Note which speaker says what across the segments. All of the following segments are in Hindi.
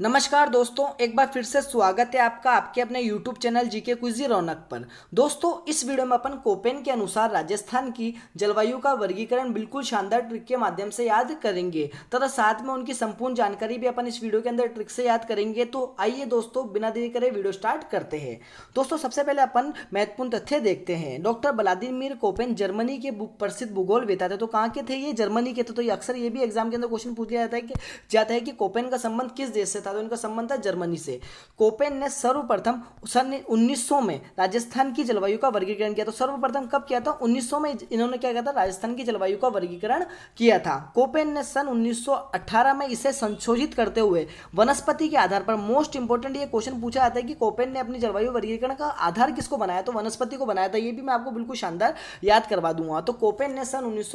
Speaker 1: नमस्कार दोस्तों एक बार फिर से स्वागत है आपका आपके अपने YouTube चैनल जी के क्विजी रौनक पर दोस्तों इस वीडियो में अपन कोपेन के अनुसार राजस्थान की जलवायु का वर्गीकरण बिल्कुल शानदार ट्रिक के माध्यम से याद करेंगे तथा साथ में उनकी संपूर्ण जानकारी भी अपन इस वीडियो के अंदर ट्रिक से याद करेंगे तो आइए दोस्तों बिना देरी करे वीडियो स्टार्ट करते हैं दोस्तों सबसे पहले अपन महत्वपूर्ण तथ्य देखते हैं डॉक्टर बलादिमिर कोपेन जर्मनी के प्रसिद्ध भूगोल बेता थे तो कहाँ के थे ये जर्मनी के थे तो अक्सर ये भी एग्जाम के अंदर क्वेश्चन पूछ लिया जाता है कि जाता है कि कोपेन का संबंध किस देश से था तो इनका संबंध था जर्मनी से कोपेन ने सर्वप्रथम सन उन्नीस में राजस्थान की जलवायु का वर्गीकरण किया तो सर्वप्रथम कब किया था उन्नीस में इन्होंने क्या किया था राजस्थान की जलवायु का वर्गीकरण किया था कोपेन ने सन उन्नीस में इसे संशोधित करते हुए वनस्पति के आधार पर मोस्ट इंपॉर्टेंट ये क्वेश्चन पूछा जाता है कि कोपेन ने अपनी जलवायु वर्गीकरण का आधार किसको बनाया तो वनस्पति को बनाया था ये भी मैं आपको बिल्कुल शानदार याद करवा दूंगा तो कोपेन ने सन उन्नीस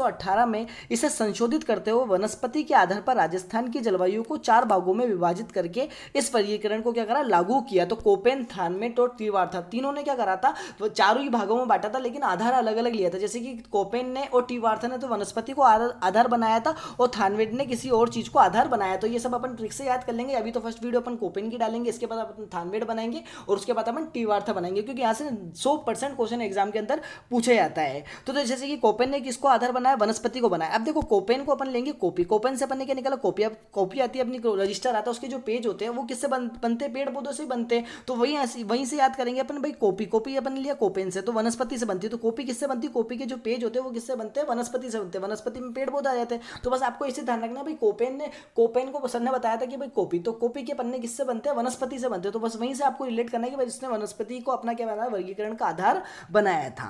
Speaker 1: में इसे संशोधित करते हुए वनस्पति के आधार पर राजस्थान की जलवायु को चार भागों में विभाजित कर करके इस वर्गीकरण को क्या करा लागू किया तो कोपेन थानमेट और तो था तीनों ने क्या करा था चारों ही भागों में बांटा था लेकिन आधार अलग अलग लिया था जैसे कि कोपेन ने और टीवार्था ने तो वनस्पति को आधार बनाया था और थानवेट ने किसी और चीज़ को आधार बनाया तो ये सब अपन ट्रिक से याद कर लेंगे अभी तो फर्स्ट वीडियो अपन कोपेन की डालेंगे इसके बाद अपन थानवेट बनाएंगे और उसके बाद अपन टीवार्था बनाएंगे क्योंकि यहाँ से सौ क्वेश्चन एग्जाम के अंदर पूछा जाता है तो, तो जैसे कि कोपेन ने किसको आधार बनाया वनस्पति को बनाया अब देखो कोपेन को अपन लेंगे कॉपी कोपेन से अपन ने क्या निकाला कॉपी कॉपी आती है अपनी रजिस्टर आता है उसके जो पेज पेज होते हैं वो किससे बन, बनते पेड़ पौधों से ही बनते हैं तो वही ऐसी वहीं से याद करेंगे अपन भाई कॉपी कॉपी अपन लिया कोपेन से तो वनस्पति से बनती है तो कॉपी किससे बनती है कॉपी के जो पेज होते हैं वो किससे बनते हैं वनस्पति से बनते हैं वनस्पति में पेड़ पौधे आ जाते हैं तो बस आपको इसे ध्यान रखना भाई कोपेन ने कोपेन को सर ने बताया था कि भाई कॉपी तो कॉपी के पन्ने किससे बनते हैं वनस्पति से बनते हैं तो बस वहीं से आपको रिलेट करना है कि भाई इसने वनस्पति को अपना क्या बनाया वर्गीकरण का आधार बनाया था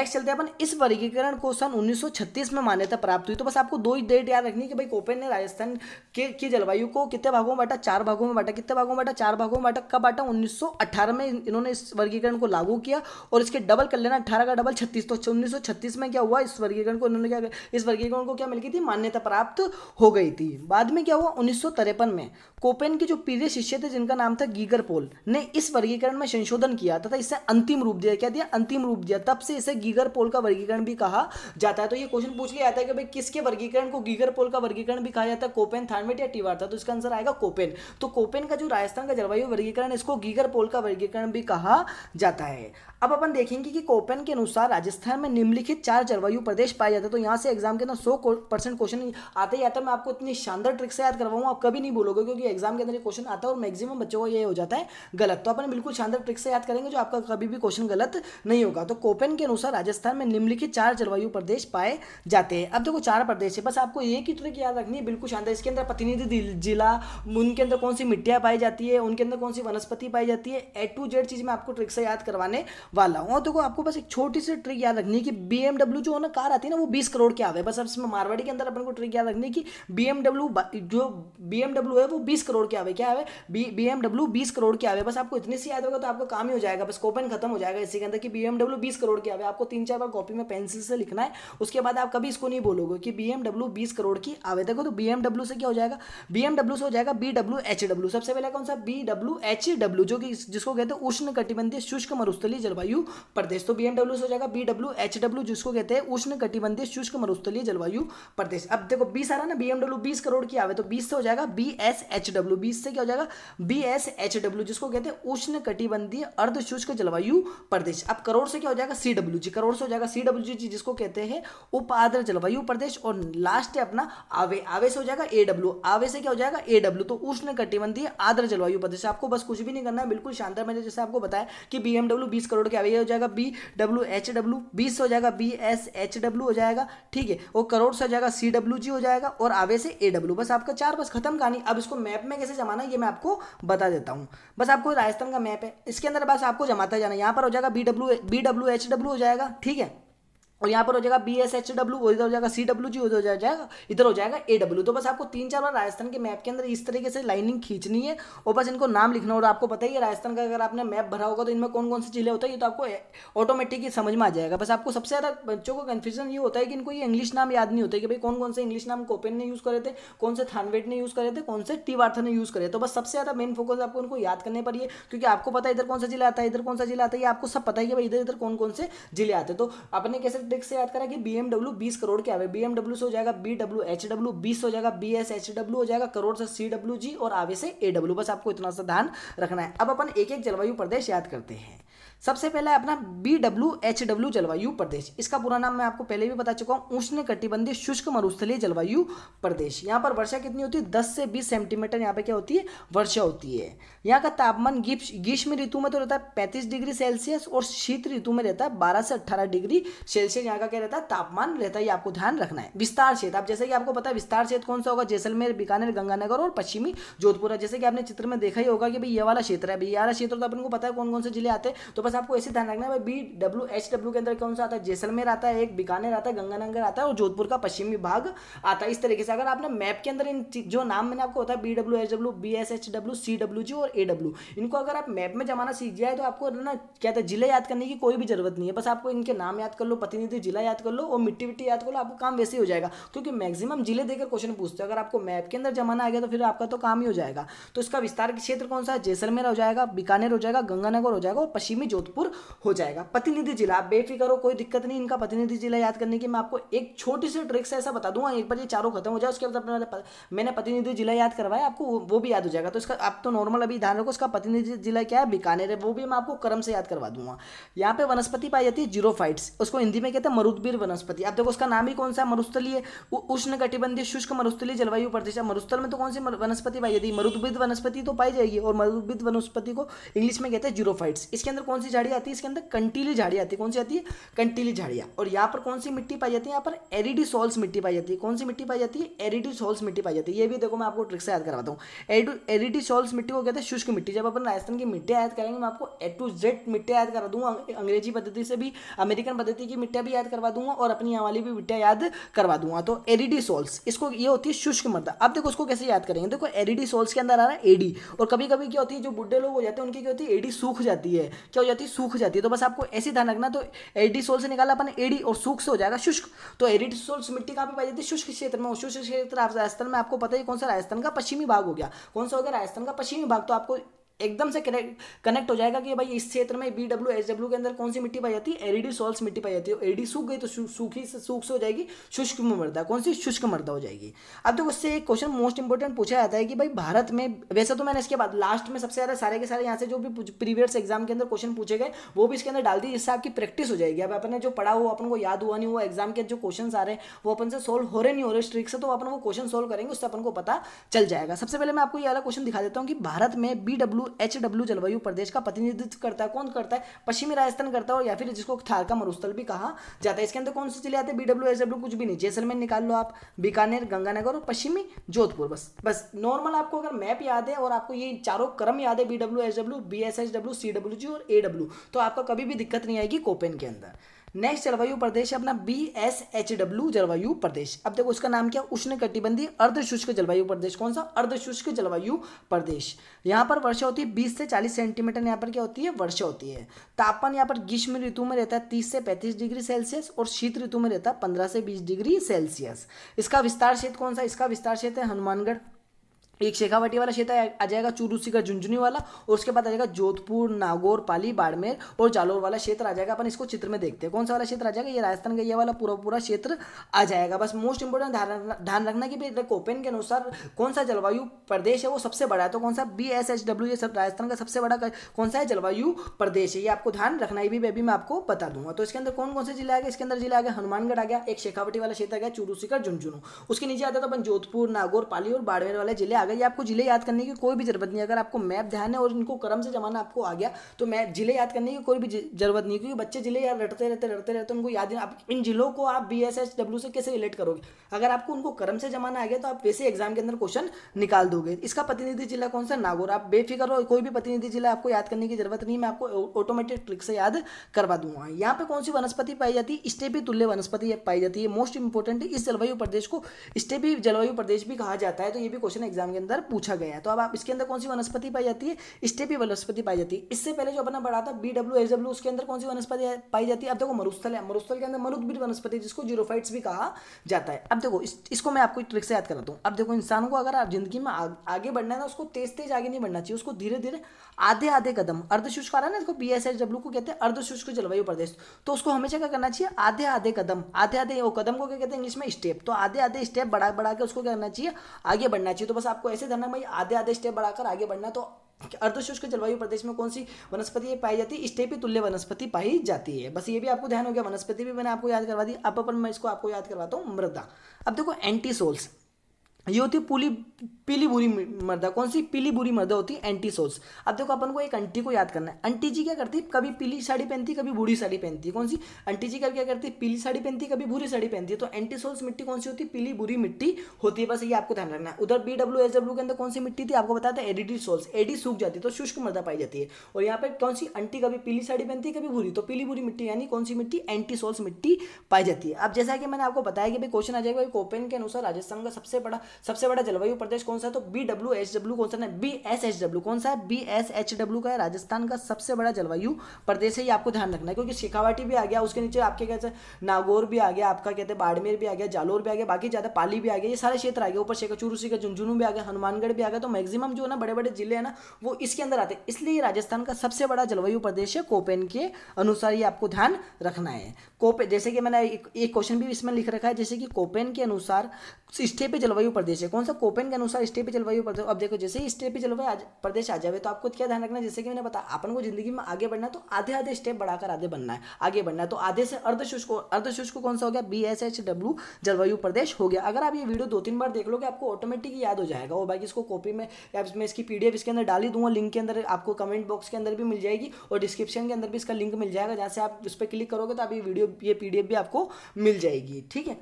Speaker 1: नेक्स्ट चलते हैं अपन इस वर्गीकरण को सन उन्नीस में मान्यता प्राप्त हुई तो बस आपको दो ही डेट याद रखनी है कि भाई कोपेन ने राजस्थान के की जलवायु को कितने भागों में बांटा चार चार भागों में बांटा कितने भागों में बांटा चार भागों में बांटा कब बांटा 1918 में इन्होंने इस वर्गीकरण को लागू किया और इसके डबल कर लेना अठारह का डबल छत्तीस तो अच्छा, उन्नीस में क्या हुआ इस वर्गीकरण को इन्होंने क्या इस वर्गीकरण को क्या मिल गई थी मान्यता प्राप्त हो गई थी बाद में क्या हुआ उन्नीस में कोपेन के जो प्रिय शिष्य थे जिनका नाम था गीगर पोल ने इस वर्गीकरण में संशोधन किया तथा इसे अंतिम रूप दिया क्या दिया अंतिम रूप दिया तब से इसे गीगर पोल का वर्गीकरण भी कहा जाता है तो ये क्वेश्चन पूछ लिया जाता है कि भाई किसके वर्गीकरण को गीगर पोल का वर्गीकरण भी कहा जाता है कोपेन थानवेट या टीवार था तो इसका आंसर आएगा कोपेन तो कोपेन का जो राजस्थान का जलवायु वर्गीकरण इसको गीगर पोल का वर्गीकरण भी कहा जाता है अब अपन देखेंगे कि कोपेन के अनुसार राजस्थान में निम्नलिखित चार जलवायु प्रदेश पाए जाते हैं तो यहाँ से एग्जाम के अंदर सौ परसेंट क्वेश्चन आते ही आते मैं आपको इतनी शानदार ट्रिक से याद करवाऊँ आप कभी नहीं बोलोगे क्योंकि एग्जाम के अंदर क्वेश्चन आता है और मैक्सिमम बच्चों को ये हो जाता है गलत तो अपन बिल्कुल शानदार ट्रिक से याद करेंगे जो आपका कभी भी क्वेश्चन गलत नहीं होगा तो कोपेन के अनुसार राजस्थान में निम्नलिखित चार जलवायु प्रदेश पाए जाते हैं अब देखो चार प्रदेश है बस आपको एक ही ट्रिक याद रखनी है बिल्कुल शानदार इसके अंदर प्रतिनिधि जिला मुन के अंदर कौन सी मिट्टियाँ पाई जाती है उनके अंदर कौन सी वनस्पति पाई जाती है ए टू जेड चीज़ मैं आपको ट्रिक से याद करवाने वाला हूँ और देखो आपको बस एक छोटी सी ट्रिक याद रखनी है कि बी जो है ना कार आती है ना वो बीस करोड़ की आवे बस अब इसमें मारवाड़ी के अंदर अपन को ट्रिक याद रखनी है कि बी जो बी है वो बीस करोड़ की आवे क्या आवे बी बी बीस करोड़ की आवे बस आपको इतनी सी याद होगा तो आपका काम ही हो जाएगा बस कोपन खत्म हो जाएगा इसी के अंदर कि बी एमडब्ल्यू बीस करोड़ की आवे आपको तीन चार बार कॉपी में पेंसिल से लिखना है उसके बाद आप कभी इसको नहीं बोलोगे कि बी एमडब्ल्यू बीस करोड़ की आवे देखो तो बी एमडब्ल्यू से क्या हो जाएगा बी एमडब्ल्यू से हो जाएगा बी डब्ल्यू एच डब्ल्यू सबसे पहला कौन सा बी डब्ल्यू एच डब्ल्यू जो कि जिसको कहते हैं उष्ण कटिबंधीय शुष्क मरुस्थलीय जलवायु प्रदेश तो बी एमडब्ल्यू से हो जाएगा बी डब्ल्यू एच डब्ल्यू जिसको कहते हैं उष्ण कटिबंधीय शुष्क मरुस्थलीय जलवायु प्रदेश अब देखो बीस आ रहा ना बी एमडब्ल्यू बीस करोड़ की आवे तो बीस से हो जाएगा बी एस एच डब्ल्यू बीस से क्या हो जाएगा बी एस एच डब्ल्यू जिसको कहते हैं उष्ण कटिबंधीय अर्ध शुष्क जलवायु प्रदेश अब करोड़ से क्या हो जाएगा सी डब्ल्यू जी करोड़ से हो जाएगा सी डब्ल्यू जी जिसको कहते हैं उप आर्द्र जलवायु प्रदेश और लास्ट है अपना आवे आवे से हो जाएगा ए डब्ल्यू आवे से क्या हो जाएगा ए डब्ल्यू तो उष्ण कटिबंधी आद्र जलवायु प्रदेश से आपको बस कुछ भी नहीं करना है बिल्कुल शानदार मैंने जैसे आपको बताया कि बी एमडब्ल्यू बीस करोड़ के अवैध हो जाएगा बी डब्ल्यू एच डब्ल्यू बीस हो जाएगा बी एस एच डब्ल्यू हो जाएगा ठीक है वो करोड़ से हो जाएगा सी डब्ल्यू जी हो जाएगा और आवे से ए डब्ल्यू बस आपका चार बस खत्म कहानी अब इसको मैप में कैसे जमाना ये मैं आपको बता देता हूँ बस आपको राजस्थान का मैप है इसके अंदर बस आपको जमाता जाना यहाँ पर हो जाएगा B W B W H W हो जाएगा ठीक है और यहाँ पर हो जाएगा बी एस एच डब्ल्यू इधर हो जाएगा सी डब्ल्यू जी उधर हो जाएगा इधर हो जाएगा ए डब्ल्यू तो बस आपको तीन चार बार राजस्थान के मैप के अंदर इस तरीके से लाइनिंग खींचनी है और बस इनको नाम लिखना और आपको पता ही है राजस्थान का अगर आपने मैप भरा होगा तो इनमें कौन कौन से जिले होता है ये तो आपको ऑटोमेटिक समझ में आ जाएगा बस आपको सबसे ज़्यादा बच्चों को कन्फ्यूजन ये होता है कि इनको ये इंग्लिश नाम याद नहीं होते कि भाई कौन कौन से इंग्लिश नाम कोपेन ने यूज़ करे थे कौन से थानवेट ने यूज़ करे थे कौन से टीवार्थर ने यूज़ करे तो बस सबसे ज़्यादा मेन फोकस आपको उनको याद करने पर ये क्योंकि आपको पता है इधर कौन सा जिला आता है इधर कौन सा जिला आता है ये आपको सब पता है कि भाई इधर इधर कौन कौन से जिले आते तो अपने कैसे इंडेक्स से याद करा कि बी एमडब्ल्यू बीस करोड़ क्या है बी एमडब्ल्यू से हो जाएगा बी डब्ल्यू एच डब्ल्यू बीस हो जाएगा बी एस एच डब्ल्यू हो जाएगा करोड़ से सी डब्ल्यू जी और आवे से ए डब्ल्यू बस आपको इतना सा ध्यान रखना है अब अपन एक एक जलवायु प्रदेश याद करते हैं सबसे पहला है अपना बी डब्ल्यू एच डब्ल्यू जलवायु प्रदेश इसका पूरा नाम मैं आपको पहले भी बता चुका हूँ उष्ण कटिबंधीय शुष्क मरुस्थलीय जलवायु प्रदेश यहाँ पर वर्षा कितनी होती है दस से बीस सेंटीमीटर यहाँ पे क्या होती है वर्षा होती है यहाँ का तापमान ग्रीष्म ऋतु में तो रहता है पैंतीस डिग्री सेल्सियस और शीत ऋतु में रहता है बारह से अट्ठारह डिग्री सेल्सियस यहाँ का क्या रहता है तापमान रहता है ये आपको ध्यान रखना है विस्तार क्षेत्र आप जैसे कि आपको पता है विस्तार क्षेत्र कौन सा होगा जैसलमेर बीकानेर गंगानगर और पश्चिमी जोधपुर जैसे कि आपने चित्र में देखा ही होगा कि भाई ये वाला क्षेत्र है भाई क्षेत्र तो अपन को पता है कौन कौन से जिले आते हैं तो बस आपको ऐसे ध्यान रखना है बी डब्ल्यू एच डब्ल्यू के अंदर कौन सा आता है जैसलमेर आता है एक बीकानेर आता है गंगानगर आता है और जोधपुर का पश्चिमी भाग आता है इस तरीके से अगर आपने मैप के अंदर इन जो नाम मैंने आपको होता है B W H W B S H W C W G और ए डब्ल्यू इनको अगर आप मैप में जमाना सीख जाए तो आपको ना क्या था जिले याद करने की कोई भी जरूरत नहीं है बस आपको इनके नाम याद कर लो प्रतिनिधि जिला याद कर लो और मिट्टी विट्टी याद कर लो आपको काम वैसे ही हो जाएगा क्योंकि मैक्सिमम जिले देकर क्वेश्चन पूछते हैं अगर आपको मैप के अंदर जमाना आ गया तो फिर आपका तो काम ही हो जाएगा तो इसका विस्तार क्षेत्र कौन सा है जैसलमेर हो जाएगा बीकानेर हो जाएगा गंगानगर हो जाएगा और पश्चिमी जो जोधपुर हो जाएगा प्रतिनिधि जिला आप बेफिक्र हो कोई दिक्कत नहीं इनका प्रतिनिधि जिला याद करने की मैं आपको एक छोटी सी ट्रिक्स ऐसा बता दूंगा हाँ, एक बार ये चारों खत्म हो जाए उसके बाद मैंने प्रतिनिधि जिला याद करवाया आपको वो भी याद हो जाएगा तो इसका आप तो नॉर्मल अभी ध्यान रखो इसका प्रतिनिधि जिला क्या है बीकानेर है वो भी मैं आपको क्रम से याद करवा दूंगा यहाँ पे वनस्पति पाई जाती है जीरोफाइट्स उसको हिंदी में कहते हैं मरुदबीर वनस्पति आप देखो उसका नाम ही कौन सा मरुस्थलीय उष्ण कटिबंधीय शुष्क मरुस्थलीय जलवायु प्रदेश है मरुस्थल में तो कौन सी वनस्पति पाई जाती है मरुद्भिद वनस्पति तो पाई जाएगी और मरुद्भिद वनस्पति को इंग्लिश में कहते हैं जीरोफाइट्स इसके अंदर कौन सी सी झाड़ी आती है इसके अंदर कंटीली झाड़ी आती है कौन सी आती है कंटीली झाड़िया और यहाँ पर कौन सी मिट्टी पाई जाती है यहाँ पर एरिडी सॉल्स मिट्टी पाई जाती है कौन सी मिट्टी पाई जाती है एरिडी सॉल्स मिट्टी पाई जाती है ये भी देखो मैं आपको ट्रिक से याद करवाता हूँ एरिडी सॉल्स मिट्टी को कहते हैं शुष्क मिट्टी जब अपन राजस्थान की मिट्टी याद करेंगे मैं आपको ए टू जेड मिट्टी याद करा दूंगा अं-, अंग्रेजी पद्धति से भी अमेरिकन पद्धति की मिट्टी भी याद करवा दूंगा और अपनी यहाँ वाली भी मिट्टी याद करवा दूंगा तो एरिडी सॉल्स इसको ये होती है शुष्क मृदा अब देखो उसको कैसे याद करेंगे देखो एरिडी सॉल्स के अंदर आ रहा है एडी और कभी कभी क्या होती है जो बुढ़े लोग हो जाते हैं उनकी क्या होती है एडी सूख जाती है क्या जाती है सूख जाती है तो बस आपको ऐसे ध्यान रखना तो एडिसोल से निकाला अपन एडी और सूख से हो जाएगा शुष्क तो एडिसोल्स मिट्टी कहाँ पे पाई जाती है शुष्क क्षेत्र में शुष्क क्षेत्र राजस्थान में आपको पता है कौन सा राजस्थान का पश्चिमी भाग हो गया कौन सा हो गया राजस्थान का पश्चिमी भाग तो आपको एकदम से कनेक्ट हो जाएगा कि भाई इस क्षेत्र में बी डब्ल्यू एच डब्ल्यू के अंदर कौन सी मिट्टी पाई जाती है एरीडी सॉल्स मिट्टी पाई जाती है एडी सूख गई तो सूखी से सूख से हो जाएगी शुष्क मृदा कौन सी शुष्क मृदा हो जाएगी अब तो उससे एक क्वेश्चन मोस्ट इंपॉर्टेंट पूछा जाता है कि भाई भारत में वैसे तो मैंने इसके बाद लास्ट में सबसे ज़्यादा सारे के सारे यहाँ से जो भी प्रीवियस एग्जाम के अंदर क्वेश्चन पूछे गए वो भी इसके अंदर डाल दी जिससे आपकी प्रैक्टिस हो जाएगी अब अपने जो पढ़ा हुआ अपन को याद हुआ नहीं हुआ एग्जाम के जो क्वेश्चन आ रहे हैं वो अपन से सोल्व हो रहे नहीं हो रहे स्ट्रिक से तो अपन वो क्वेश्चन सोल्व करेंगे उससे अपन को पता चल जाएगा सबसे पहले मैं आपको ये वाला क्वेश्चन दिखा देता हूँ कि भारत में बी डब्ल्यू एच डब्ल्यू जलवायु प्रदेश का प्रतिनिधित्व करता है कौन करता है पश्चिमी राजस्थान करता है और या फिर जिसको थार का मरुस्थल भी कहा जाता है इसके अंदर कौन से जिले आते हैं बी डब्ल्यू एच डब्ल्यू कुछ भी नहीं जैसलमेर निकाल लो आप बीकानेर गंगानगर और पश्चिमी जोधपुर बस बस नॉर्मल आपको अगर मैप याद है और आपको ये चारों क्रम याद है B W H W B S H W C W G और ए डब्ल्यू तो आपको कभी भी दिक्कत नहीं आएगी कोपेन के अंदर नेक्स्ट जलवायु प्रदेश अपना बी एस एच डब्ल्यू जलवायु प्रदेश अब देखो उसका नाम क्या उष्ण कटिबंधी अर्धशुष्क जलवायु प्रदेश कौन सा अर्धशुष्क जलवायु प्रदेश यहाँ पर वर्षा होती है बीस से चालीस सेंटीमीटर यहाँ पर क्या होती है वर्षा होती है तापमान यहाँ पर ग्रीष्म ऋतु में रहता है तीस से पैंतीस डिग्री सेल्सियस और शीत ऋतु में रहता है पंद्रह से बीस डिग्री सेल्सियस इसका विस्तार क्षेत्र कौन सा इसका विस्तार क्षेत्र है हनुमानगढ़ एक शेखावटी वाला क्षेत्र आ जाएगा चूरू सीकर झुंझुनी वाला और उसके बाद आ जाएगा जोधपुर नागौर पाली बाड़मेर और जालोर वाला क्षेत्र आ जाएगा अपन इसको चित्र में देखते हैं कौन सा वाला क्षेत्र आ जाएगा ये राजस्थान का ये वाला पूरा पूरा क्षेत्र आ जाएगा बस मोस्ट इंपॉर्टेंट ध्यान रखना कि भाई कोपेन के अनुसार कौन सा जलवायु प्रदेश है वो सबसे बड़ा है तो कौन सा बी एस एच डब्ल्यू ये सब राजस्थान का सबसे बड़ा कौन सा है जलवायु प्रदेश है ये आपको ध्यान रखना है भी मैं आपको बता दूंगा तो इसके अंदर कौन कौन से जिले आ गए इसके अंदर जिले आ गया हनुमानगढ़ आ गया एक शेखावटी वाला क्षेत्र आ गया चूरू सीकर झुंझुनू उसके नीचे आता तो अपन जोधपुर नागौर पाली और बाड़मेर वाले जिले आ गए आपको जिले याद करने की कोई भी जरूरत नहीं अगर आपको मैप ध्यान है और इनको क्रम से जमाना आपको आ गया तो मैं जिले याद करने की कोई भी जरूरत नहीं क्योंकि बच्चे जिले याद रटते रहते रटते रहते उनको याद आप इन जिलों को आप बी एस एच डब्ल्यू से कैसे रिलेट करोगे अगर आपको उनको क्रम से जमाना आ गया तो आप वैसे एग्जाम के अंदर क्वेश्चन निकाल दोगे इसका प्रतिनिधि जिला कौन सा नागौर आप बेफिक्र हो कोई भी प्रतिनिधि जिला आपको याद करने की जरूरत नहीं मैं आपको ऑटोमेटिक ट्रिक से याद करवा दूंगा यहाँ पे कौन सी वनस्पति पाई जाती है स्टेपी तुल्य वनस्पति पाई जाती है मोस्ट इंपोर्टेंट इस जलवायु प्रदेश को स्टेपी जलवायु प्रदेश भी कहा जाता है तो ये भी क्वेश्चन एग्जाम के अंदर पूछा गया है तो अब आप इसके अंदर कौन सी वनस्पति पाई जाती है स्टेपी वनस्पति पाई जाती है इससे पहले जो अपना बढ़ा था बी डब्ल्यू एच डब्ल्यू उसके अंदर कौन सी वनस्पति पाई जाती है अब देखो मरुस्थल है मरुस्थल के अंदर मरुद्भिद वनस्पति जिसको जीरोफाइट्स भी कहा जाता है अब देखो इसको मैं आपको ट्रिक से याद कराता हूँ अब देखो इंसान को अगर आप जिंदगी में आगे बढ़ना है ना उसको तेज तेज आगे नहीं बढ़ना चाहिए उसको धीरे धीरे आधे आधे कदम अर्धशुष्क आ रहा है ना इसको बी एस एच डब्ल्यू को कहते हैं अर्धशुष्क जलवायु प्रदेश तो उसको हमेशा क्या करना चाहिए आधे आधे कदम आधे आधे वो कदम को क्या कहते हैं इंग्लिश में स्टेप तो आधे आधे स्टेप बढ़ा बढ़ा के उसको क्या करना चाहिए आगे बढ़ना चाहिए तो बस आप आपको ऐसे धरना भाई आधे आधे स्टेप बढ़ाकर आगे बढ़ना तो अर्धशुष्क जलवायु प्रदेश में कौन सी वनस्पति पाई जाती है स्टेपी तुल्य वनस्पति पाई जाती है बस ये भी आपको ध्यान हो गया वनस्पति भी मैंने आपको याद करवा दी अब अपन मैं इसको आपको याद करवाता हूँ मृदा अब देखो एंटीसोल्स ये होती है पीली बुरी मर्दा कौन सी पीली बुरी मर्दा होती है एंटी सोच अब देखो अपन को एक अंटी को याद करना है अंटी जी क्या करती है कभी पीली साड़ी पहनती है कभी बुरी साड़ी पहनती है कौन सी अंटी जी कभी क्या करती है पीली साड़ी पहनती है कभी बुरी साड़ी पहनती है तो एंटी सोल्स मिट्टी कौन सी होती है पीली बुरी मिट्टी होती है बस ये आपको ध्यान रखना है उधर बी डब्ल्यू एस डब्ल्यू के अंदर कौन सी मिट्टी थी आपको बताया था एडीडी सोल्स एडी सूख जाती तो शुष्क मर्दा पाई जाती है और यहाँ पर कौन सी अंटी कभी पीली साड़ी पहनती है कभी बुरी तो पीली बुरी मिट्टी यानी कौन सी मिट्टी एंटी सोल्स मिट्टी पाई जाती है अब जैसा कि मैंने आपको बताया कि भाई क्वेश्चन आ जाएगा कोपेन के अनुसार राजस्थान का सबसे बड़ा सबसे बड़ा जलवायु प्रदेश कौन सा है तो बी डब्ल्यू एच डब्ल्यू कौन सा है बी एस एच डब्ल्यू कौन सा है बी एस एच डब्ल्यू का है राजस्थान का सबसे बड़ा जलवायु प्रदेश है ये आपको ध्यान रखना है क्योंकि शेखावाटी भी आ गया उसके नीचे आपके कहते हैं नागौर भी आ गया आपका कहते हैं बाड़मेर भी आ गया जालोर भी आ गया बाकी ज़्यादा पाली भी आ गया ये सारे क्षेत्र आ गया ऊपर शेखा चूरूसी का झुंझुनू भी आ गया हनुमानगढ़ भी आ गया तो मैक्सिमम जो है ना बड़े बड़े जिले हैं ना वो इसके अंदर आते हैं इसलिए राजस्थान का सबसे बड़ा जलवायु प्रदेश है कोपेन के अनुसार ये आपको ध्यान रखना है कोपे जैसे कि मैंने एक क्वेश्चन भी इसमें लिख रखा है जैसे कि कोपेन के अनुसार स्टेपी जलवायु प्रदेश है कौन सा कोपेन के अनुसार स्टेपी जलवायु प्रदेश अब देखो जैसे ही स्टेपी जलवायु प्रदेश आ जाए तो आपको क्या ध्यान रखना है जैसे कि मैंने बताया अपन को जिंदगी में आगे बढ़ना है तो आधे आधे स्टेप बढ़ाकर आधे बनना है आगे बढ़ना है तो आधे से अर्धशुष्क अर्धशुष्क कौन सा हो गया बी एस एच डब्ल्यू जलवायु प्रदेश हो गया अगर आप ये वीडियो दो तीन बार देख लोगे आपको ऑटोमेटिक याद हो जाएगा वो बाकी इसको कॉपी में या मैं इसकी पी इसके अंदर डाली दूंगा लिंक के अंदर आपको कमेंट बॉक्स के अंदर भी मिल जाएगी और डिस्क्रिप्शन के अंदर भी इसका लिंक मिल जाएगा जहाँ से आप उस पर क्लिक करोगे तो आप ये वीडियो ये पी भी आपको मिल जाएगी ठीक है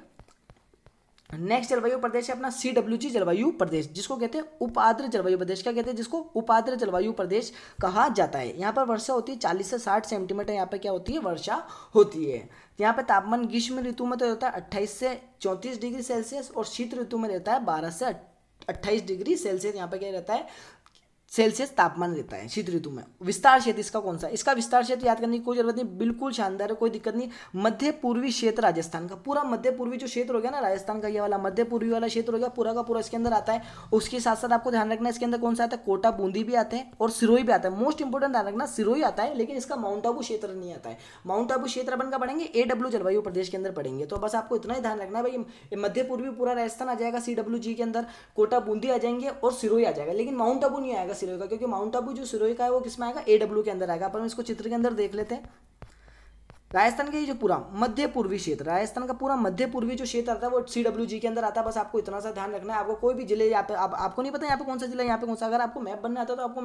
Speaker 1: नेक्स्ट जलवायु प्रदेश है अपना सी डब्ल्यू जी जलवायु प्रदेश जिसको कहते हैं उपाद्र जलवायु प्रदेश क्या कहते हैं जिसको उपाद्र जलवायु प्रदेश कहा जाता है यहाँ पर वर्षा होती है चालीस से साठ सेंटीमीटर यहाँ पर क्या होती है वर्षा होती है यहाँ पर तापमान ग्रीष्म ऋतु में तो रहता है अट्ठाईस से चौंतीस डिग्री सेल्सियस और शीत ऋतु में रहता है बारह से अट्ठाईस डिग्री सेल्सियस यहाँ पर क्या रहता है सेल्सियस तापमान रहता है शीत ऋतु में विस्तार क्षेत्र इसका कौन सा इसका विस्तार क्षेत्र याद करने की कोई जरूरत नहीं बिल्कुल शानदार है कोई दिक्कत नहीं मध्य पूर्वी क्षेत्र राजस्थान का पूरा मध्य पूर्वी जो क्षेत्र हो गया ना राजस्थान का ये वाला मध्य पूर्वी वाला क्षेत्र हो गया पूरा का पूरा इसके अंदर आता है उसके साथ साथ आपको ध्यान रखना इसके अंदर कौन सा आता है कोटा बूंदी भी आते हैं और सिरोही भी आता है मोस्ट इंपॉर्टेंट ध्यान रखना सिरोही आता है लेकिन इसका माउंट आबू क्षेत्र नहीं आता है माउंट आबू क्षेत्र अपन का पढ़ेंगे एडब्ल्यू जलवायु प्रदेश के अंदर पढ़ेंगे तो बस आपको इतना ही ध्यान रखना है भाई मध्य पूर्वी पूरा राजस्थान आ जाएगा सी डब्ल्यू जी के अंदर कोटा बूंदी आ जाएंगे और सिरोही आ जाएगा लेकिन माउंट आबू नहीं आएगा सीरीज होगा क्योंकि माउंट आबू जो सिरोही का है वो किसमें आएगा ए डब्ल्यू के अंदर आएगा अपन इसको चित्र के अंदर देख लेते हैं राजस्थान के जो पूरा मध्य पूर्वी क्षेत्र राजस्थान का पूरा मध्य पूर्वी जो क्षेत्र आता है वो सी डब्ल्यू जी के अंदर आता है बस आपको इतना सा ध्यान रखना है आपको कोई भी जिले यहाँ पे आप, आपको नहीं पता यहाँ पे कौन सा जिला है यहाँ पे कौन सा अगर आपको मैप बनना आता है तो आपको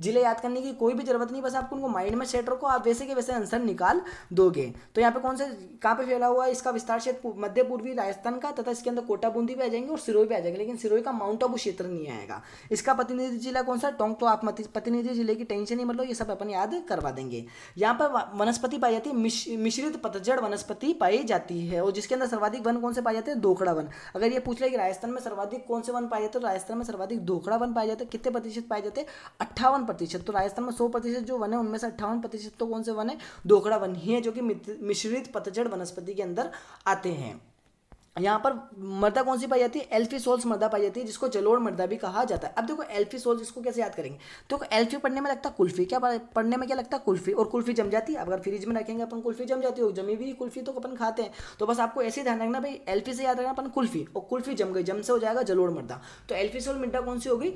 Speaker 1: जिले याद करने की कोई भी जरूरत नहीं बस आपको उनको माइंड में सेट रखो आप वैसे के वैसे आंसर निकाल दोगे तो यहाँ पे कौन से कहाँ पे फैला हुआ है इसका विस्तार क्षेत्र मध्य पूर्वी राजस्थान का तथा इसके अंदर कोटा बूंदी भी आ जाएंगे और सिरोही भी आ जाएंगे लेकिन सिरोही का माउंट आबू क्षेत्र नहीं आएगा इसका प्रतिनिधि जिला कौन सा टोंक तो आप प्रतिनिधि जिले की टेंशन ही मतलब ये सब अपन याद करवा देंगे यहाँ पर वनस्पति पाई जाती है मिश्रित पतझड़ वनस्पति पाई जाती है और जिसके अंदर सर्वाधिक वन कौन से पाए जाते हैं दोखड़ा वन अगर ये पूछ ले कि राजस्थान में सर्वाधिक कौन से वन पाए जाते हैं तो राजस्थान में सर्वाधिक दोखड़ा वन पाए जाते हैं कितने प्रतिशत पाए जाते हैं अट्ठावन प्रतिशत तो राजस्थान में सौ प्रतिशत जो वन है उनमें से अट्ठावन प्रतिशत तो कौन से वन है दोखड़ा वन ही है जो कि मिश्रित पतझड़ वनस्पति के अंदर आते हैं यहाँ पर मृदा कौन सी पाई जाती है एल्फी सोल्स मृदा पाई जाती है जिसको जलोड़ मृदा भी कहा जाता है अब देखो एल्फी सोल्स इसको कैसे याद करेंगे तो एल्फी पढ़ने में लगता है कुल्फी क्या पढ़ने में क्या लगता है कुल्फी और कुल्फी जम जाती है अगर फ्रिज में रखेंगे अपन कुल्फी जम जाती है जमी हुई कुल्फी तो अपन खाते हैं तो बस आपको ऐसे ध्यान रखना भाई एल्फी से याद रखना अपन कुल्फी और कुल्फी जम गई जम से हो जाएगा जलोड़ मृदा तो एल्फी सोल मृदा कौन सी होगी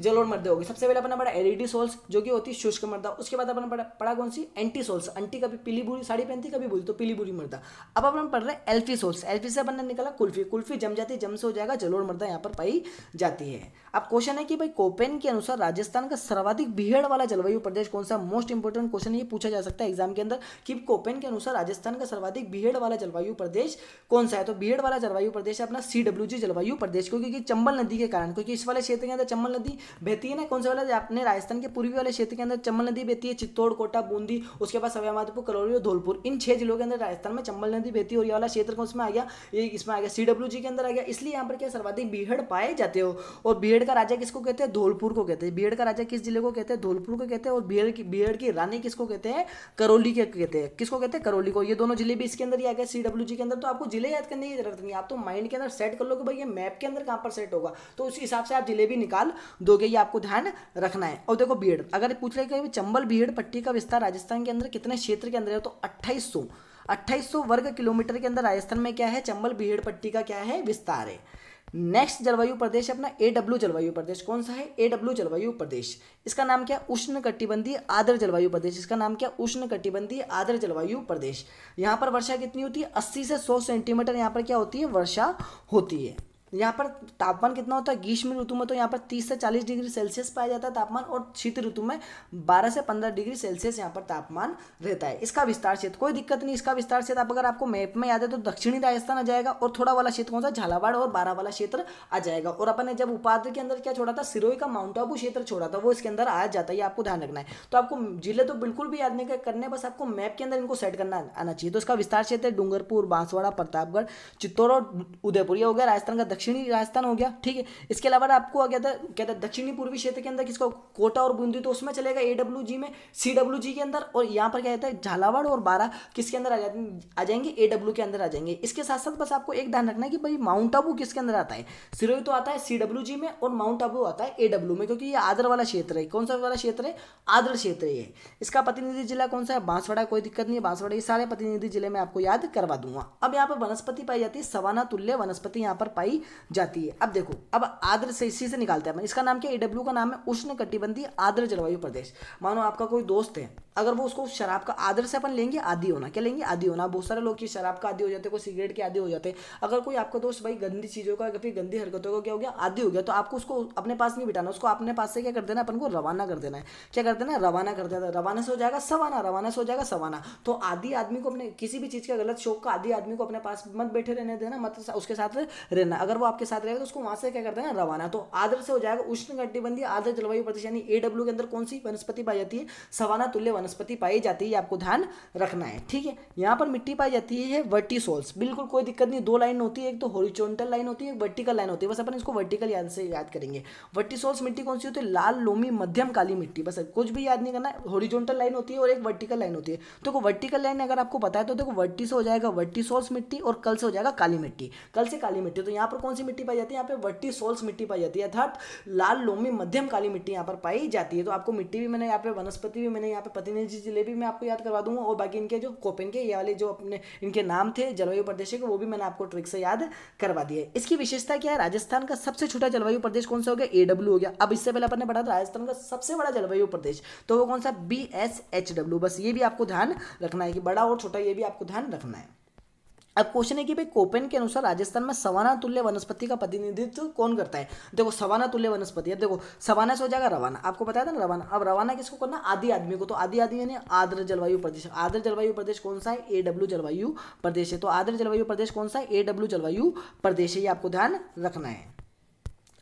Speaker 1: जलोर मर्दे होगी सबसे पहले अपना पड़ा एलईडी सोल्स e जो कि होती है शुष्क मर्दा उसके बाद अपना पड़ा पड़ा कौन सी एंटी सोल्स एंटी कभी पीली बुरी साड़ी पहनती कभी बुरी तो पीली बुरी मर्दा अब अपन पढ़ रहे हैं एल्फी सोल्स एल्फी से अपन ने निकला कुल्फी कुल्फी जम जाती है जम से हो जाएगा जलोर मर्दा यहाँ पर पाई जाती है अब क्वेश्चन है कि भाई कोपेन के अनुसार राजस्थान का सर्वाधिक भीड़ वाला जलवायु प्रदेश कौन सा मोस्ट इंपॉर्टेंट क्वेश्चन ये पूछा जा सकता है एग्जाम के अंदर कि कोपेन के अनुसार राजस्थान का सर्वाधिक भीड़ वाला जलवायु प्रदेश कौन सा है तो भीड़ वाला जलवायु प्रदेश है अपना सी जलवायु प्रदेश क्योंकि चंबल नदी के कारण क्योंकि इस वाले क्षेत्र के अंदर चंबल नदी बहती है ना कौन से वाला अपने राजस्थान के पूर्वी वाले क्षेत्र के अंदर चंबल नदी बहती है चित्तौड़ कोटा बूंदी उसके बाद सवाई माधोपुर करौली और धौलपुर इन छह जिलों के अंदर राजस्थान में चंबल नदी बहती और ये वाला क्षेत्र कौन सा आ गया ये इसमें आ गया सी के अंदर आ गया इसलिए यहाँ पर क्या सर्वाधिक बीहड़ पाए जाते हो और बीहड़ का राजा किसको कहते हैं धौलपुर को कहते हैं बीहड़ का राजा किस जिले को कहते हैं धौलपुर को कहते हैं और बीहड़ की बीहड़ की रानी किसको कहते हैं करौली के कहते हैं किसको कहते हैं करौली को ये दोनों जिले भी इसके अंदर ही आ गया सी के अंदर तो आपको जिले याद करने की जरूरत नहीं आप तो माइंड के अंदर सेट कर लो कि भाई ये मैप के अंदर कहाँ पर सेट होगा तो उस हिसाब से आप जिले भी निकाल दो दोगे ये आपको ध्यान रखना है और देखो भीड़ अगर पूछ रहे कि चंबल भीड़ पट्टी का विस्तार राजस्थान के अंदर कितने क्षेत्र के अंदर है तो अट्ठाईस अट्ठाईस वर्ग किलोमीटर के अंदर राजस्थान में क्या है चंबल भीड़ पट्टी का क्या है विस्तार है नेक्स्ट जलवायु प्रदेश अपना ए डब्ल्यू जलवायु प्रदेश कौन सा है ए डब्ल्यू जलवायु प्रदेश इसका नाम क्या उष्ण कटिबंधीय आदर जलवायु प्रदेश इसका नाम क्या उष्ण कटिबंधीय आदर जलवायु प्रदेश यहाँ पर वर्षा कितनी होती है अस्सी से सौ सेंटीमीटर यहाँ पर क्या होती है वर्षा होती है यहाँ पर तापमान कितना होता है ग्रीष्म ऋतु में तो यहाँ पर 30 से 40 डिग्री सेल्सियस पाया जाता है तापमान और शीत ऋतु में 12 से 15 डिग्री सेल्सियस यहाँ पर तापमान रहता है इसका विस्तार क्षेत्र कोई दिक्कत नहीं इसका विस्तार क्षेत्र आप अगर आपको मैप में याद है तो दक्षिणी राजस्थान आ जाएगा और थोड़ा वाला क्षेत्र कौन सा झालावाड़ और बारह वाला क्षेत्र आ जाएगा और अपने जब उपाध्य के अंदर क्या छोड़ा था सिरोई का माउंट आबू क्षेत्र छोड़ा था वो इसके अंदर आ जाता है ये आपको ध्यान रखना है तो आपको जिले तो बिल्कुल भी याद नहीं करने बस आपको मैप के अंदर इनको सेट करना आना चाहिए तो इसका विस्तार क्षेत्र डूंगरपुर बांसवाड़ा प्रतापगढ़ चित्तौड़ और उदयपुर ये हो गया राजस्थान का दक्षिणी राजस्थान हो गया ठीक है इसके अलावा आपको आ गया था क्या था दक्षिणी पूर्वी क्षेत्र के अंदर किसको कोटा और बूंदी तो उसमें चलेगा ए डब्ल्यू जी में सी डब्ल्यू जी के अंदर और यहाँ पर क्या कहता है झालावाड़ और बारह किसके अंदर आ जाते आ जाएंगे ए डब्ल्यू के अंदर आ जाएंगे इसके साथ साथ बस आपको एक ध्यान रखना है कि भाई माउंट आबू किसके अंदर आता है सिरोही तो आता है सी डब्ल्यू जी में और माउंट आबू आता है ए डब्ल्यू में क्योंकि ये आदर वाला क्षेत्र है कौन सा वाला क्षेत्र है आदर क्षेत्र है इसका प्रतिनिधि जिला कौन सा है बांसवाड़ा कोई दिक्कत नहीं है बांसवाड़ा ये सारे प्रतिनिधि जिले में आपको याद करवा दूंगा अब यहाँ पर वनस्पति पाई जाती है सवाना तुल्य वनस्पति यहाँ पर पाई जाती है अब देखो अब आद्र से इसी से निकालते हैं इसका नाम क्या ए डब्ल्यू का नाम है उष्ण कटिबंधी आद्र जलवायु प्रदेश मानो आपका कोई दोस्त है अगर वो उसको शराब का आदर से अपन लेंगे आदि होना क्या लेंगे आदि होना बहुत सारे लोग की शराब का आदि हो जाते हैं कोई सिगरेट के आदि हो जाते हैं अगर कोई आपका दोस्त भाई गंदी चीज़ों का या फिर गंदी हरकतों का क्या हो गया आदि हो गया तो आपको उसको अपने पास नहीं बिठाना उसको अपने पास से क्या कर देना अपन को रवाना कर देना है क्या कर देना रवाना कर देना रवाना से हो जाएगा सवाना रवाना से हो जाएगा सवाना तो आदि आदमी को अपने किसी भी चीज़ का गलत शौक का आदि आदमी को अपने पास मत बैठे रहने देना मत उसके साथ रहना अगर वो आपके साथ रहेगा तो उसको वहां से क्या करते हैं रवाना तो आदर से हो जाएगा उष्ण कटिबंधी आदर जलवायु प्रदेश यानी ए डब्ल्यू के अंदर कौन सी वनस्पति पाई जाती है सवाना तुल्य वनस्पति पाई जाती है आपको ध्यान रखना है ठीक है यहाँ पर मिट्टी पाई जाती है वर्टिसोल्स बिल्कुल कोई दिक्कत नहीं दो लाइन होती है एक तो होरिचोटल लाइन होती है एक वर्टिकल लाइन होती है बस अपन इसको वर्टिकल याद से याद करेंगे वर्टिसोल्स मिट्टी कौन सी होती है लाल लोमी मध्यम काली मिट्टी बस कुछ भी याद नहीं करना होरिजोनटल लाइन होती है और एक वर्टिकल लाइन होती है तो वर्टिकल लाइन अगर आपको बताया तो देखो वर्टी से हो जाएगा वर्टिसोल्स मिट्टी और कल से हो जाएगा काली मिट्टी कल से काली मिट्टी तो यहाँ पर कौन कौन सी मिट्टी पाई जाती है यहाँ पे वट्टी सोल्स मिट्टी पाई जाती है अर्थात लाल लोमी मध्यम काली मिट्टी यहाँ पर पाई जाती है तो आपको मिट्टी भी मैंने यहाँ पे वनस्पति भी मैंने यहाँ पे प्रतिनिधि जिले भी मैं आपको याद करवा दूंगा और बाकी इनके जो कोपिन के ये वाले जो अपने इनके नाम थे जलवायु प्रदेश के वो भी मैंने आपको ट्रिक से याद करवा दिया इसकी विशेषता क्या है राजस्थान का सबसे छोटा जलवायु प्रदेश कौन सा हो गया ए हो गया अब इससे पहले अपन ने पढ़ा राजस्थान का सबसे बड़ा जलवायु प्रदेश तो वो कौन सा बी एस एच डब्ल्यू बस ये भी आपको ध्यान रखना है कि बड़ा और छोटा ये भी आपको ध्यान रखना है अब क्वेश्चन है कि भाई कोपेन के अनुसार राजस्थान में सवाना तुल्य वनस्पति का प्रतिनिधित्व कौन करता है देखो सवाना तुल्य वनस्पति अब देखो सवाना से हो जाएगा रवाना आपको बताया था ना रवाना अब रवाना किसको करना आदि आदमी को तो आदि आदमी यानी आद्र जलवायु प्रदेश आद्र जलवायु प्रदेश कौन सा है ए डब्ल्यू जलवायु प्रदेश है तो आद्र जलवायु प्रदेश कौन सा है ए डब्ल्यू जलवायु प्रदेश है ये आपको ध्यान रखना है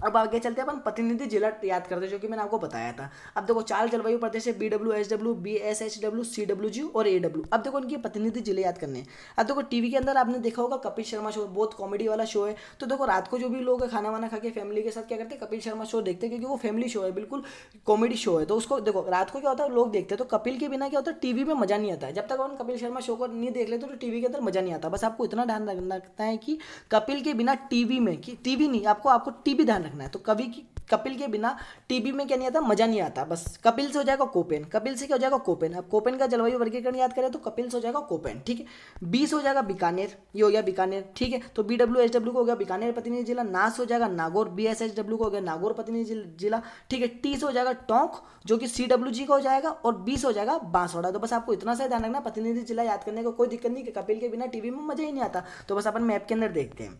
Speaker 1: अब आगे चलते हैं अपन प्रतिनिधि जिला याद करते हैं जो कि मैंने आपको बताया था अब देखो चार जलवायु प्रदेश है B W S W B S H W C W G और ए डब्ल्यू अब देखो इनकी प्रतिनिधि जिले याद करने हैं अब देखो टीवी के अंदर आपने देखा होगा कपिल शर्मा शो बहुत कॉमेडी वाला शो है तो देखो रात को जो भी लोग खाना वाना खा के फैमिली के साथ क्या करते हैं कपिल शर्मा शो देखते हैं क्योंकि वो फैमिली शो है बिल्कुल कॉमेडी शो है तो उसको देखो रात को क्या होता है लोग देखते हैं तो कपिल के बिना क्या होता है टीवी में मजा नहीं आता है जब तक अपन कपिल शर्मा शो को नहीं देख लेते तो टीवी के अंदर मजा नहीं आता बस आपको इतना ध्यान रखना है कि कपिल के बिना टीवी में कि टीवी नहीं आपको आपको टीवी ध्यान रखना है तो कभी की कपिल के बिना टीबी में क्या नहीं आता मजा नहीं आता बस कपिल से हो जाएगा कोपेन कपिल से क्या हो जाएगा कोपेन अब कोपेन का जलवायु वर्गीकरण याद करें तो कपिल से हो जाएगा कोपेन ठीक है बीस हो जाएगा बीकानेर ये हो गया बीकानेर ठीक है तो बी डब्ल्यू एस डब्ल्यू को हो गया बीकानेर प्रतिनिधि जिला नास हो जाएगा Nagaur B S H W को हो गया नागौर प्रतिनिधि जिला ठीक है टी से हो जाएगा टोंक जो कि सी डब्ल्यू जी का हो जाएगा और बीस हो जाएगा बांसवाड़ा तो बस आपको इतना सा ध्यान रखना प्रतिनिधि जिला याद करने का कोई दिक्कत नहीं कि कपिल के बिना टीवी में मजा ही नहीं आता तो बस अपन मैप के अंदर देखते हैं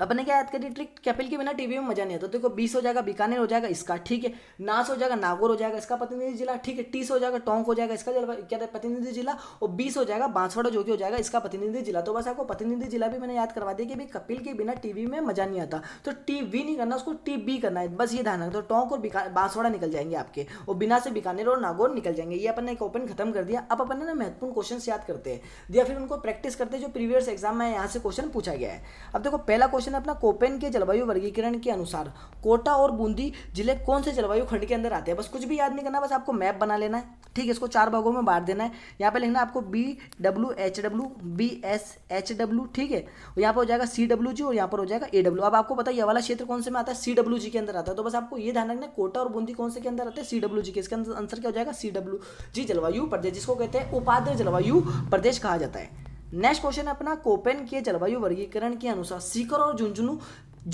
Speaker 1: अपने क्या याद करिए ट्रिक कैपिल के बिना टीवी में मजा नहीं आता देखो बीस हो जाएगा बीकानेर हो जाएगा इसका ठीक है नास हो जाएगा नागौर हो जाएगा इसका प्रतिनिधि जिला ठीक है तीस हो जाएगा टोंक हो जाएगा इसका क्या प्रतिनिधि जिला और बीस हो जाएगा बांसवाड़ा जो कि हो जाएगा इसका प्रतिनिधि जिला तो बस आपको प्रतिनिधि जिला भी मैंने याद करवा दिया कि भाई कपिल के बिना टीवी में मजा नहीं आता तो टी नहीं करना उसको टी करना है बस ये ध्यान रखना तो टोंक और बांसवाड़ा निकल जाएंगे आपके और बिना से बीकानेर और नागौर निकल जाएंगे ये अपने एक ओपन खत्म कर दिया अब अपने ना महत्वपूर्ण क्वेश्चन याद करते हैं या फिर उनको प्रैक्टिस करते हैं जो प्रीवियस एग्जाम में यहाँ से क्वेश्चन पूछा गया है अब देखो पहला क्वेश्चन क्वेश्चन है अपना कोपेन के जलवायु वर्गीकरण के अनुसार कोटा और बूंदी जिले कौन से जलवायु खंड के अंदर आते हैं बस कुछ भी याद नहीं करना बस आपको मैप बना लेना है ठीक है इसको चार भागों में बांट देना है यहाँ पे लिखना है आपको B W H W B S H W ठीक है और यहाँ पर हो जाएगा सी डब्ल्यू जी और यहाँ पर हो जाएगा ए डब्ल्यू अब आपको पता है ये वाला क्षेत्र कौन से में आता है सी डब्ल्यू जी के अंदर आता है तो बस आपको ये ध्यान रखना है कोटा और बूंदी कौन से के अंदर आते हैं सी डब्ल्यू जी के इसके अंदर आंसर क्या हो जाएगा सी डब्ल्यू जी जलवायु प्रदेश जिसको कहते हैं उपाध्य जलवायु प्रदेश कहा जाता है नेक्स्ट क्वेश्चन है अपना कोपेन के जलवायु वर्गीकरण के अनुसार सीकर और झुंझुनू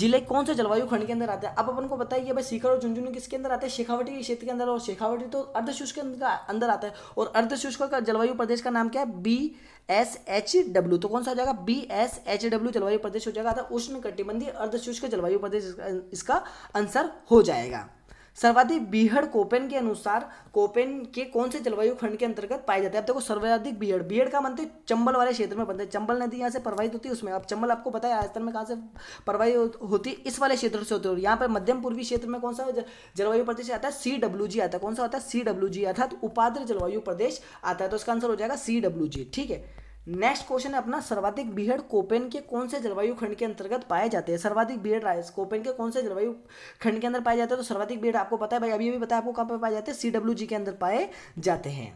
Speaker 1: जिले कौन से जलवायु खंड के अंदर आते हैं अब अपन को बताइए भाई सीकर और झुंझुनू किसके अंदर आते हैं शेखावटी क्षेत्र के अंदर और शेखावटी तो अर्धशुष्क के अंदर आता है और अर्धशुष्क का जलवायु प्रदेश का नाम क्या है बी एस एच डब्ल्यू तो कौन सा हो जाएगा बी एस एच डब्ल्यू जलवायु प्रदेश हो जाएगा उष्ण कटिबंधी अर्धशुष्क जलवायु प्रदेश इसका आंसर हो जाएगा सर्वाधिक बीहड़ कोपेन के अनुसार कोपेन के कौन से जलवायु खंड के अंतर्गत पाए जाते हैं अब देखो सर्वाधिक बीहड़ बीहड़ का मंत्री चंबल वाले क्षेत्र में बनते हैं चंबल नदी यहाँ से प्रवाहित होती है उसमें अब चंबल आपको पता है राजस्थान में कहाँ से प्रवाहित होती है इस वाले क्षेत्र से होती है यहाँ पर मध्यम पूर्वी क्षेत्र में कौन सा जलवायु प्रदेश आता है सी डब्ल्यू जी आता है कौन सा होता है सी डब्ल्यू जी अर्थात उपाद्र जलवायु प्रदेश आता है तो इसका आंसर हो जाएगा सी डब्ल्यू जी ठीक है नेक्स्ट क्वेश्चन है अपना सर्वाधिक बीहड़ कोपेन के कौन से जलवायु खंड के अंतर्गत पाए जाते हैं सर्वाधिक बीहड़ कोपेन के कौन से जलवायु खंड के अंदर पाए जाते हैं तो सर्वाधिक बीहड़ आपको पता है भाई अभी पता बताया आपको कहाँ पर पाए जाते हैं सी के अंदर पाए जाते हैं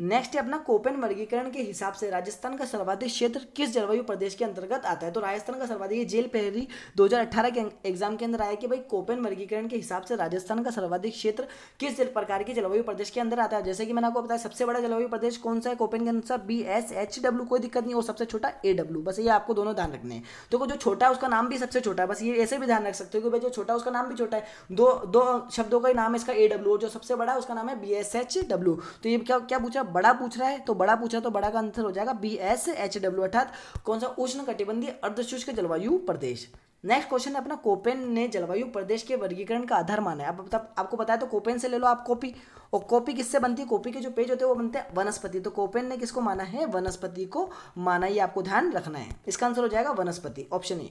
Speaker 1: नेक्स्ट है अपना कोपेन वर्गीकरण के हिसाब से राजस्थान का सर्वाधिक क्षेत्र किस जलवायु प्रदेश के अंतर्गत आता है तो राजस्थान का सर्वाधिक जेल पहरी 2018 के एग्जाम के अंदर आया कि भाई कोपेन वर्गीकरण के हिसाब से राजस्थान का सर्वाधिक क्षेत्र किस प्रकार के जलवायु प्रदेश के अंदर आता है जैसे कि मैंने आपको बताया सबसे बड़ा जलवायु प्रदेश कौन सा है कोपेन के अनुसार बी एस एच डब्ल्यू कोई दिक्कत नहीं और सबसे छोटा ए डब्ल्यू बस ये आपको दोनों ध्यान रखने हैं तो जो छोटा है उसका नाम भी सबसे छोटा है बस ये ऐसे भी ध्यान रख सकते हो कि भाई जो छोटा उसका नाम भी छोटा है दो दो शब्दों का ही नाम है इसका ए डब्ल्यू और जो सबसे बड़ा है उसका नाम है बी एस एच डब्ल्यू तो ये क्या क्या पूछा का बड़ा पूछ रहा है तो बड़ा पूछा तो बड़ा का आंसर हो जाएगा बी एस एच डब्ल्यू अर्थात कौन सा उष्ण कटिबंधीय अर्धशुष्क जलवायु प्रदेश नेक्स्ट क्वेश्चन है अपना कोपेन ने जलवायु प्रदेश के वर्गीकरण का आधार माना है अब तब आपको बताया तो कोपेन से ले लो आप कॉपी और कॉपी किससे बनती है कॉपी के जो पेज होते हैं वो बनते हैं वनस्पति तो कोपेन ने किसको माना है वनस्पति को माना ये आपको ध्यान रखना है इसका आंसर हो जाएगा वनस्पति ऑप्शन ए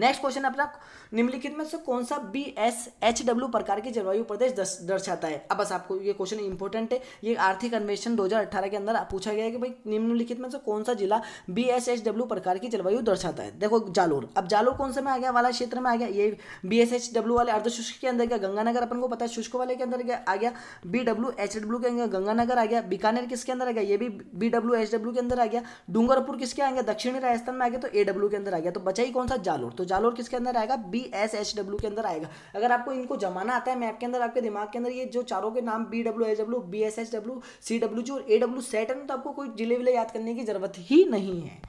Speaker 1: नेक्स्ट क्वेश्चन अपना निम्नलिखित में से कौन सा बी एस एच डब्ल्यू प्रकार के जलवायु प्रदेश दर्शाता है अब बस आपको ये क्वेश्चन इंपॉर्टेंट है ये आर्थिक अन्वेषण 2018 के अंदर पूछा गया है कि भाई निम्नलिखित में से कौन सा जिला बी एस एच डब्ल्यू प्रकार की जलवायु दर्शाता है देखो जालोर अब जालोर कौन से में आ गया वाला क्षेत्र में आ गया ये बी एस एच डब्ल्यू वाले अर्धशुष्क के अंदर गया गंगानगर अपन को पता है शुष्क वाले के अंदर गया आ गया बी डब्ल्यू एच डब्ल्यू के अंदर गंगानगर आ गया बीकानेर किसके अंदर आ गया ये भी बी डब्ल्यू एच डब्ल्यू के अंदर आ गया डूंगरपुर किसके आ गया दक्षिणी राजस्थान में आ गया तो ए डब्ल्यू के अंदर आ गया तो बचा ही कौन सा जालोर तो जालोर किसके अंदर आएगा बी एस एच डब्ल्यू के अंदर आएगा अगर आपको इनको जमाना आता है मैप के अंदर आपके दिमाग के अंदर ये जो चारों के नाम B W H W B S H W C W G और ए डब्ल्यू सेट है तो आपको कोई जिले विले याद करने की जरूरत ही नहीं है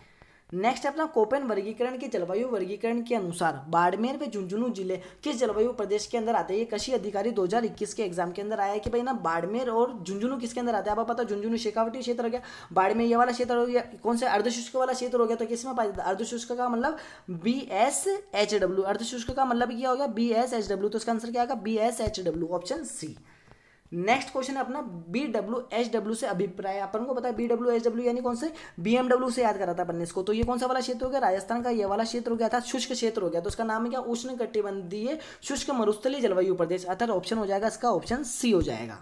Speaker 1: नेक्स्ट है अपना कोपेन वर्गीकरण के जलवायु वर्गीकरण के अनुसार बाड़मेर व झुंझुनू जिले किस जलवायु प्रदेश के अंदर आते हैं ये कृषि अधिकारी 2021 के एग्जाम के अंदर आया कि भाई ना बाड़मेर और झुंझुनू किसके अंदर आते हैं आप पता झुंझुनू शेखावटी क्षेत्र हो गया बाड़मेर ये वाला क्षेत्र हो गया कौन सा अर्धशुष्क वाला क्षेत्र हो गया तो किसमें अर्धशुष्क का मतलब बी एस एच डब्ल्यू अर्धशुष्क का मतलब क्या हो गया बी एस एच डब्ल्यू तो इसका आंसर क्या होगा B S H W option C next question है अपना बी डब्ल्यू एच डब्ल्यू से अभिप्राय अपन को बताया बी डब्ल्यू एच डब्ल्यू यानी कौन से बीएमडब्ल्यू से याद करा था अपने इसको तो ये कौन सा वाला क्षेत्र हो गया राजस्थान का ये वाला क्षेत्र हो गया था शुष्क क्षेत्र हो गया तो उसका नाम है क्या उष्ण कटिबंधीय शुष्क मरुस्थली जलवायु प्रदेश अर्थात ऑप्शन हो जाएगा इसका ऑप्शन सी हो जाएगा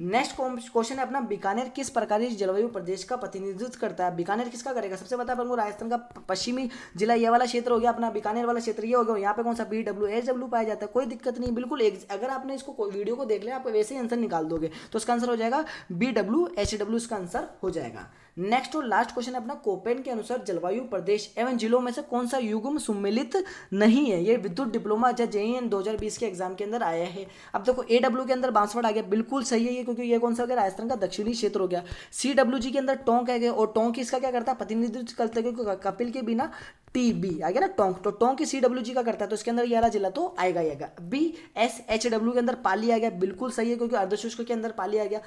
Speaker 1: नेक्स्ट क्वेश्चन है अपना बीकानेर किस प्रकार जलवायु प्रदेश का प्रतिनिधित्व करता है बीकानेर किसका करेगा सबसे पता है अपन को राजस्थान का पश्चिमी जिला ये वाला क्षेत्र हो गया अपना बीकानेर वाला क्षेत्र ये हो गया यहाँ पे कौन सा बी डब्ल्यू एच डब्ल्यू पाया जाता है कोई दिक्कत नहीं बिल्कुल एक अगर आपने इसको वीडियो को देख लिया आप वैसे ही आंसर निकाल दोगे तो उसका आंसर हो जाएगा बी डब्ल्यू एच डब्ल्यू इसका आंसर हो जाएगा नेक्स्ट और लास्ट क्वेश्चन है अपना कोपेन के अनुसार जलवायु प्रदेश एवं जिलों में से कौन सा युगम सम्मिलित नहीं है ये विद्युत डिप्लोमा या जे एन के एग्जाम के अंदर आया है अब देखो ए के अंदर बांसवाड़ आ गया बिल्कुल सही है ये क्योंकि ये कौन सा हो गया राजस्थान का दक्षिणी क्षेत्र हो गया सी के अंदर टोंक है और टोंक इसका क्या करता है प्रतिनिधित्व करते हैं क्योंकि कपिल के बिना टी बी आ गया ना टोंक तो टोंक सी डब्ल्यू जी का करता है तो इसके अंदर ग्यारह जिला तो आएगा ही आएगा बी एस एच डब्ल्यू के अंदर पाली आ गया बिल्कुल सही है क्योंकि अर्धशुष्क के अंदर पाली आ गया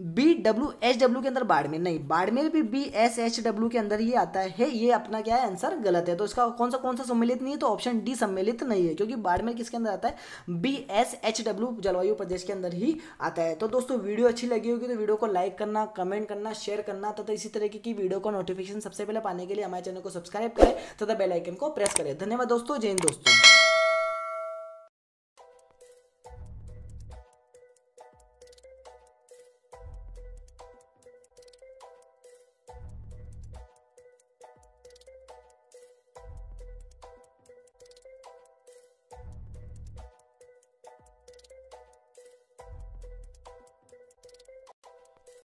Speaker 1: बी डब्ल्यू एच डब्ल्यू के अंदर बाड़मेर नहीं बाड़मेर भी बी एस एच डब्ल्यू के अंदर ही आता है ये अपना क्या है आंसर गलत है तो इसका कौन सा कौन सा सम्मिलित नहीं है तो ऑप्शन डी सम्मिलित नहीं है क्योंकि बाड़मेर किसके अंदर आता है बी एस एच डब्ल्यू जलवायु प्रदेश के अंदर ही आता है तो दोस्तों वीडियो अच्छी लगी होगी तो वीडियो को लाइक करना कमेंट करना शेयर करना तथा इसी तरीके की वीडियो को नोटिफिकेशन सबसे पहले पाने के लिए हमारे चैनल को सब्सक्राइब करें तथा बेलाइकन को प्रेस करें धन्यवाद दोस्तों जय हिंद दोस्तों